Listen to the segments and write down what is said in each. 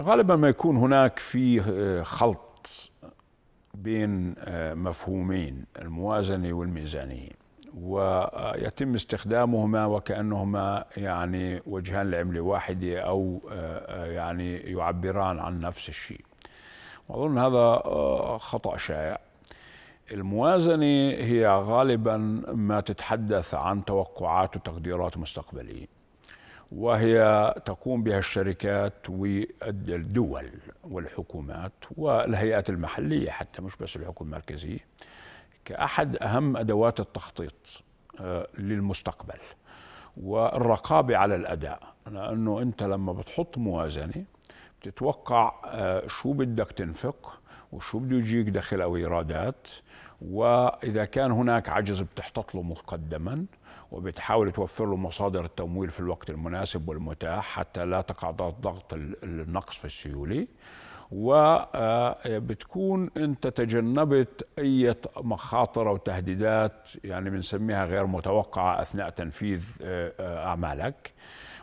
غالبا ما يكون هناك في آه، خلط بين آه، مفهومين الموازنة والميزانية ويتم استخدامهما وكأنهما يعني وجهان لعملة واحدة أو آه، يعني يعبران عن نفس الشيء وأظن هذا خطأ شائع الموازنة هي غالبا ما تتحدث عن توقعات وتقديرات مستقبلية وهي تقوم بها الشركات والدول والحكومات والهيئات المحلية حتى مش بس الحكومة المركزية كأحد أهم أدوات التخطيط آه، للمستقبل والرقابة على الأداء لأنه أنت لما بتحط موازنة بتتوقع آه، شو بدك تنفق وشو بده يجيك دخل أو إيرادات وإذا كان هناك عجز بتحتط له مقدماً وبتحاول توفر له مصادر التمويل في الوقت المناسب والمتاح حتى لا تقع تحت ضغط النقص في السيوله آه، وبتكون انت تجنبت اي مخاطر او تهديدات يعني بنسميها غير متوقعه اثناء تنفيذ آه، آه، اعمالك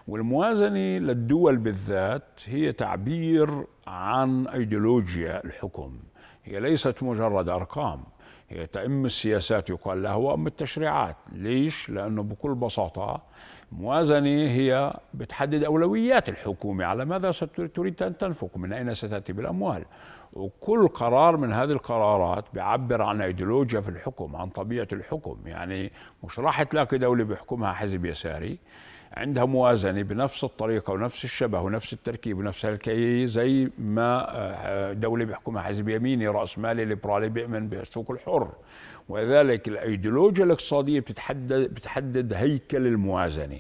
والموازنة للدول بالذات هي تعبير عن أيديولوجيا الحكم هي ليست مجرد أرقام هي تأم السياسات يقال لها وأم التشريعات ليش؟ لأنه بكل بساطة موازنة هي بتحدد أولويات الحكومة على ماذا تريد أن تنفق من أين ستأتي بالأموال وكل قرار من هذه القرارات بيعبر عن ايديولوجيا في الحكم عن طبيعة الحكم يعني مش راح تلاقي دولة بيحكمها حزب يساري عندها موازنه بنفس الطريقه ونفس الشبه ونفس التركيب ونفس الكي زي ما آه، دوله بيحكمها حزب يميني راس مالي ليبرالي بيؤمن بالسوق الحر وذلك الايديولوجيا الاقتصاديه بتتحدد بتحدد هيكل الموازنه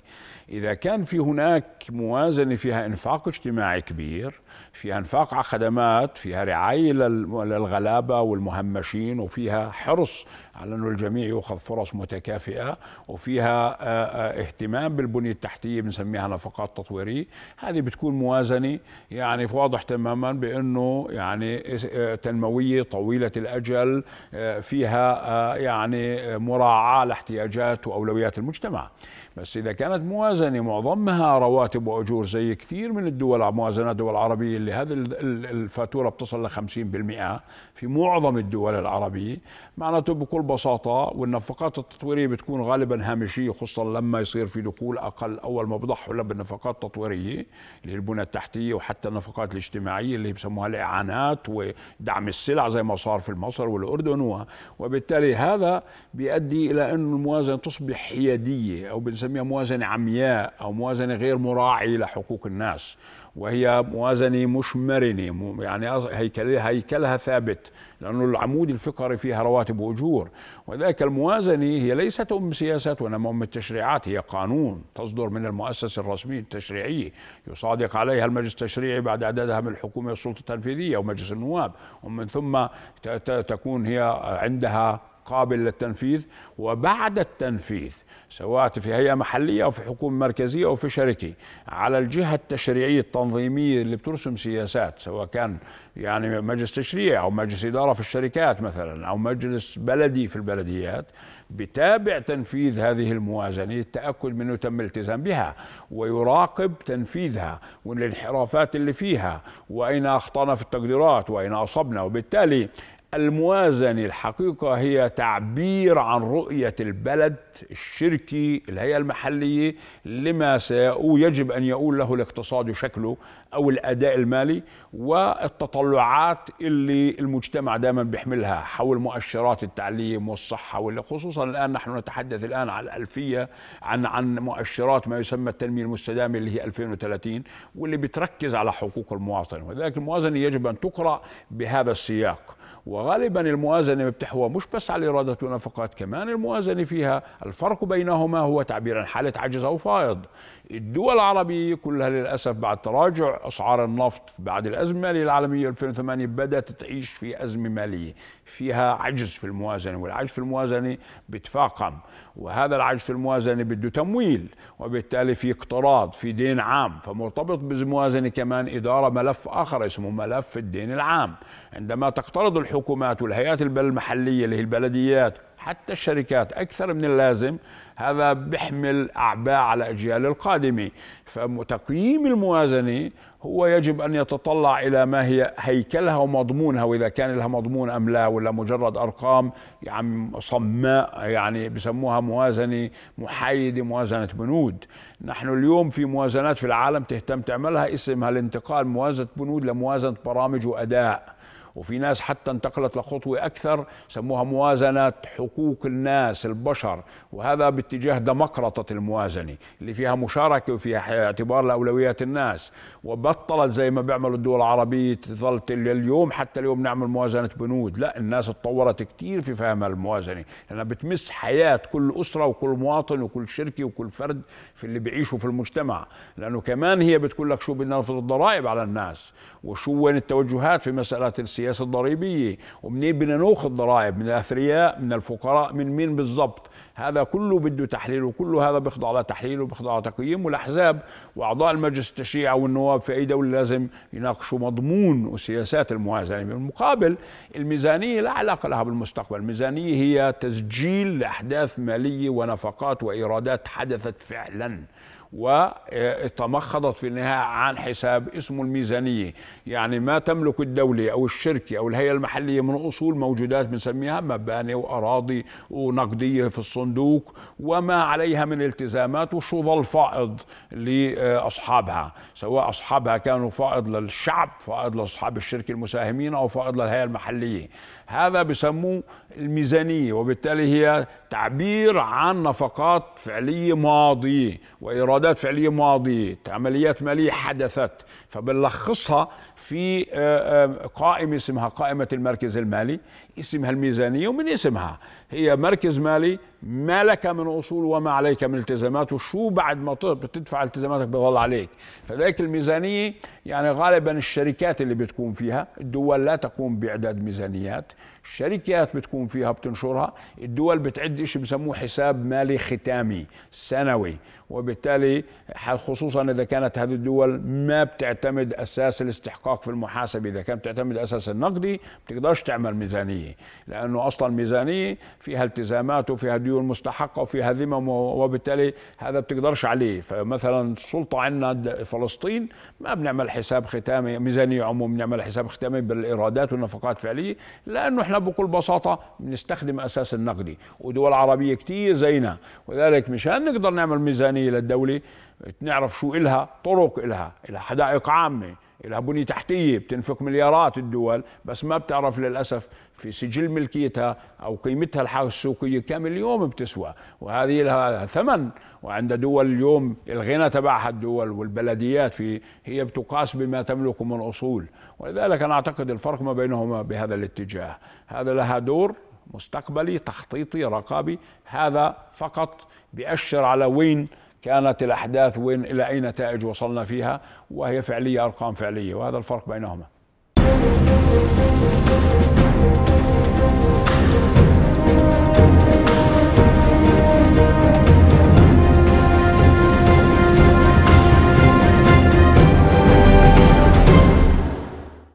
اذا كان في هناك موازنه فيها انفاق اجتماعي كبير فيها انفاق على خدمات فيها رعايه للغلابه والمهمشين وفيها حرص على أنه الجميع يؤخذ فرص متكافئة وفيها آه، آه، اهتمام بالبنية التحتية بنسميها نفقات تطويرية هذه بتكون موازنة يعني واضح تماما بأنه يعني آه، تنموية طويلة الأجل فيها يعني مراعاة لاحتياجات وأولويات المجتمع بس إذا كانت موازنة معظمها رواتب وأجور زي كثير من الدول موازنات الدول العربية اللي هذه الفاتورة بتصل ل 50% في معظم الدول العربية معناته بكل ببساطه والنفقات التطويريه بتكون غالبا هامشيه خصوصا لما يصير في دخول اقل اول ما بضحوا بالنفقات التطويريه اللي البنى التحتيه وحتى النفقات الاجتماعيه اللي بسموها الاعانات ودعم السلع زي ما صار في مصر والاردن وبالتالي هذا بيؤدي الى انه الموازنه تصبح حياديه او بنسميها موازنه عمياء او موازنه غير مراعيه لحقوق الناس وهي موازنة مش مرنة يعني هيكلها, هيكلها ثابت لأنه العمود الفقري فيها رواتب وأجور وذلك الموازنة هي ليست أم سياسات وإنما أم التشريعات هي قانون تصدر من المؤسسة الرسمية التشريعية يصادق عليها المجلس التشريعي بعد إعدادها من الحكومة والسلطة التنفيذية ومجلس النواب ومن ثم تكون هي عندها قابل للتنفيذ وبعد التنفيذ سواء في هيئة محلية أو في حكومة مركزية أو في شركة على الجهة التشريعية التنظيمية اللي بترسم سياسات سواء كان يعني مجلس تشريع أو مجلس إدارة في الشركات مثلا أو مجلس بلدي في البلديات بتابع تنفيذ هذه الموازنة للتأكد من أنه تم الالتزام بها ويراقب تنفيذها والانحرافات اللي فيها وأين أخطأنا في التقديرات وأين أصبنا وبالتالي الموازنة الحقيقة هي تعبير عن رؤية البلد الشركي الهيئة المحلية لما يجب أن يقول له الاقتصاد شكله أو الأداء المالي والتطلعات اللي المجتمع دائما بيحملها حول مؤشرات التعليم والصحة خصوصا الآن نحن نتحدث الآن عن الألفية عن عن مؤشرات ما يسمى التنمية المستدامة اللي هي 2030 واللي بتركز على حقوق المواطن ولذلك الموازنة يجب أن تقرأ بهذا السياق وغالبا الموازنة بتحوى مش بس على الإيرادات والنفقات كمان الموازنة فيها الفرق بينهما هو تعبير عن حالة عجز أو فائض الدول العربية كلها للأسف بعد تراجع أسعار النفط بعد الأزمة المالية العالمية 2008 بدأت تعيش في أزمة مالية فيها عجز في الموازنة والعجز في الموازنة بتفاقم وهذا العجز في الموازنة بده تمويل وبالتالي في اقتراض في دين عام فمرتبط بالموازنة كمان إدارة ملف آخر اسمه ملف الدين العام عندما تقترض الحكومات والهيئات المحلية اللي هي البلديات حتى الشركات أكثر من اللازم هذا بحمل أعباء على أجيال القادمة فتقييم الموازنة هو يجب أن يتطلع إلى ما هي هيكلها ومضمونها وإذا كان لها مضمون أم لا ولا مجرد أرقام يعني صماء يعني بسموها موازنة محايدة موازنة بنود نحن اليوم في موازنات في العالم تهتم تعملها اسمها الانتقال موازنة بنود لموازنة برامج وأداء وفي ناس حتى انتقلت لخطوة أكثر سموها موازنة حقوق الناس البشر وهذا باتجاه دمقرطة الموازنة اللي فيها مشاركة وفيها اعتبار لأولويات الناس وبطلت زي ما بيعملوا الدول العربية تظل اليوم حتى اليوم نعمل موازنة بنود لا الناس اتطورت كتير في فهم الموازنة لأنها بتمس حياة كل أسرة وكل مواطن وكل شركة وكل فرد في اللي بيعيشوا في المجتمع لأنه كمان هي بتقول لك شو بدنا نفرض الضرائب على الناس وشو وين التوجهات في مسألة السياسة السياسه الضريبيه ومنين بدنا ناخذ ضرائب من الاثرياء من الفقراء من مين بالضبط هذا كله بده تحليل وكله هذا بيخضع لتحليل وبيخضع لتقييم والاحزاب واعضاء المجلس التشريعي والنواب في اي دوله لازم يناقشوا مضمون وسياسات الموازنه بالمقابل الميزانيه لا علاقه لها بالمستقبل الميزانيه هي تسجيل لاحداث ماليه ونفقات وايرادات حدثت فعلا وتمخضت في النهاية عن حساب اسمه الميزانية يعني ما تملك الدولة أو الشركة أو الهيئة المحلية من أصول موجودات بنسميها مباني وأراضي ونقدية في الصندوق وما عليها من التزامات وشو ظل فائض لأصحابها سواء أصحابها كانوا فائض للشعب فائض لأصحاب الشركة المساهمين أو فائض للهيئة المحلية هذا بسموه الميزانية وبالتالي هي تعبير عن نفقات فعلية ماضية وإيرادات فعلية ماضية عمليات مالية حدثت فبنلخصها في آه، آه، قائمة اسمها قائمة المركز المالي اسمها الميزانية ومن اسمها هي مركز مالي ما لك من اصول وما عليك من التزامات وشو بعد ما بتدفع التزاماتك بضل عليك فذلك الميزانيه يعني غالبا الشركات اللي بتكون فيها الدول لا تقوم باعداد ميزانيات الشركات بتكون فيها بتنشرها الدول بتعد شيء بسموه حساب مالي ختامي سنوي وبالتالي خصوصا اذا كانت هذه الدول ما بتعتمد اساس الاستحقاق في المحاسبه اذا كانت بتعتمد اساس النقدي بتقدرش تعمل ميزانيه لانه اصلا ميزانيه فيها التزامات وفيها ديون والمستحقه وفي هزيمه وبالتالي هذا بتقدرش عليه فمثلا السلطه عندنا فلسطين ما بنعمل حساب ختامي ميزانيه عموم بنعمل حساب ختامي بالايرادات والنفقات فعليه لانه احنا بكل بساطه بنستخدم اساس النقدي ودول عربيه كثير زينا وذلك مشان نقدر نعمل ميزانيه للدوله نعرف شو إلها طرق إلها إلها حدائق عامه بنية تحتيه بتنفق مليارات الدول بس ما بتعرف للاسف في سجل ملكيتها او قيمتها السوقيه كم اليوم بتسوى وهذه لها ثمن وعند دول اليوم الغنى تبعها الدول والبلديات في هي بتقاس بما تملك من اصول ولذلك انا اعتقد الفرق ما بينهما بهذا الاتجاه هذا لها دور مستقبلي تخطيطي رقابي هذا فقط بيأشر على وين كانت الأحداث وين إلى أي نتائج وصلنا فيها وهي فعلية أرقام فعلية وهذا الفرق بينهما